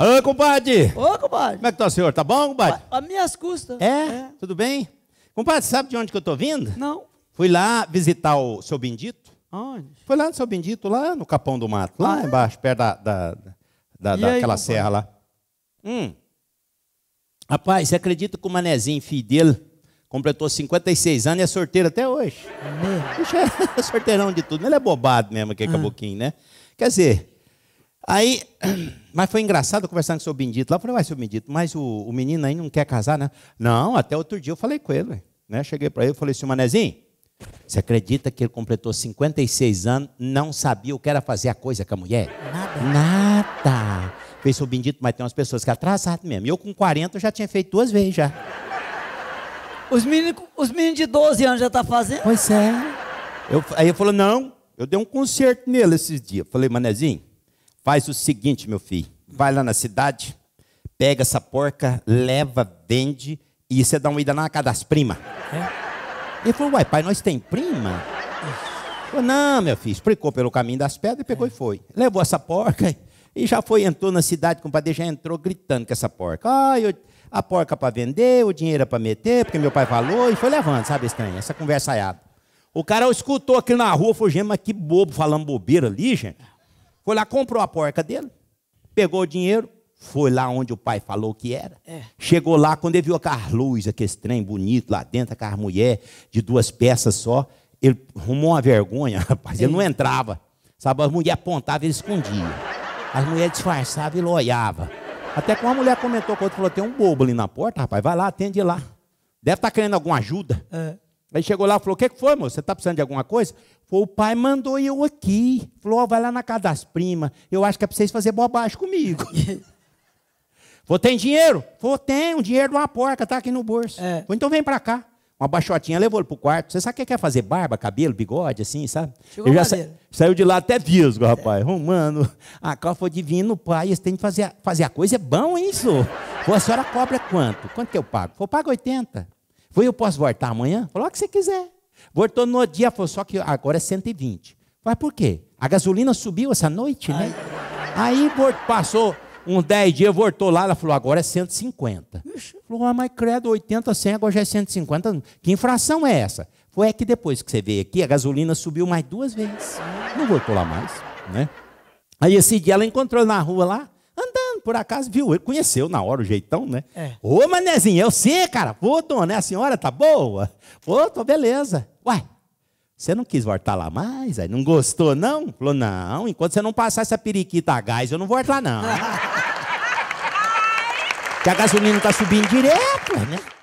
Alô, compadre! Ô, compadre! Como é que tá o senhor? Tá bom, compadre? A, a minhas custas. É? é? Tudo bem? Compadre, sabe de onde que eu tô vindo? Não. Fui lá visitar o seu Bendito. Onde? Fui lá no seu Bendito, lá no Capão do Mato, lá ah, é? embaixo, perto da, da, da, da aí, serra lá. Hum. Rapaz, você acredita que o manezinho, filho dele, completou 56 anos e é sorteiro até hoje? É. Puxa, é sorteirão de tudo. Ele é bobado mesmo, que é ah. caboquinho, né? Quer dizer, Aí, mas foi engraçado conversando com o Bendito lá. Eu falei, vai, seu Bendito, mas o, o, menino aí não quer casar, né? Não, até outro dia eu falei com ele, né? Cheguei para ele e falei assim, Manezinho, você acredita que ele completou 56 anos, não sabia o que era fazer a coisa com a mulher? Nada. Nada. Fez seu Bendito, mas tem umas pessoas que é atrasado mesmo. Eu com 40 eu já tinha feito duas vezes já. Os meninos os de 12 anos já tá fazendo? Pois é. Eu, aí ele falou, não, eu dei um concerto nele esses dias. Falei, Manezinho, Faz o seguinte, meu filho. Vai lá na cidade, pega essa porca, leva, vende e você dá uma ida na casa das primas. É? Ele falou, uai, pai, nós tem prima? Falei, não, meu filho, explicou pelo caminho das pedras e pegou é. e foi. Levou essa porca e já foi, entrou na cidade, compadre, já entrou gritando com essa porca. Ai, eu, a porca para vender, o dinheiro é para meter, porque meu pai falou, e foi levando, sabe, estranho, essa conversa aiada. O cara escutou aqui na rua, falou, mas que bobo falando bobeira ali, gente. Foi lá, comprou a porca dele, pegou o dinheiro, foi lá onde o pai falou que era. É. Chegou lá, quando ele viu aquelas luz, aquele trem bonito lá dentro, aquela mulher de duas peças só, ele arrumou uma vergonha, rapaz, ele não entrava. Sabe, as mulheres apontavam, ele escondia. As mulheres disfarçavam, ele olhava. Até que uma mulher comentou com outro, falou, tem um bobo ali na porta, rapaz, vai lá, atende lá. Deve estar tá querendo alguma ajuda. É. Aí chegou lá e falou: O que foi, moço? Você está precisando de alguma coisa? Falou, o pai mandou eu aqui. Falou: oh, vai lá na casa das primas. Eu acho que é para vocês fazerem bobagem comigo. falou: Tem dinheiro? Falou: Tem, um dinheiro de uma porca, tá aqui no bolso. É. Falou, então vem para cá. Uma baixotinha, levou ele pro quarto. Você sabe quem quer é é fazer? Barba, cabelo, bigode, assim, sabe? Chegou eu já sa saiu de lá até visgo, rapaz. É. mano, a cal foi divino, pai. Você tem que fazer a, fazer a coisa, é bom, hein, senhor? a senhora cobra quanto? Quanto que eu pago? Falou, paga 80. Eu posso voltar amanhã? Falou o que você quiser. Voltou no dia, falou, só que agora é 120. Falei, por quê? A gasolina subiu essa noite, né? Aí passou uns 10 dias, voltou lá, ela falou, agora é 150. Ixi, falou, ah, mas credo, 80, 100, agora já é 150. Que infração é essa? Foi é que depois que você veio aqui, a gasolina subiu mais duas vezes. Não voltou lá mais, né? Aí esse dia ela encontrou na rua lá, por acaso viu ele, conheceu na hora o jeitão, né? É. Ô, manezinho, eu sei, cara. Pô, dona, né? a senhora tá boa? Pô, tô beleza. Uai, você não quis voltar lá mais? Aí não gostou, não? Falou, não, enquanto você não passar essa periquita a gás, eu não volto lá, não. que a gasolina tá subindo direto, né?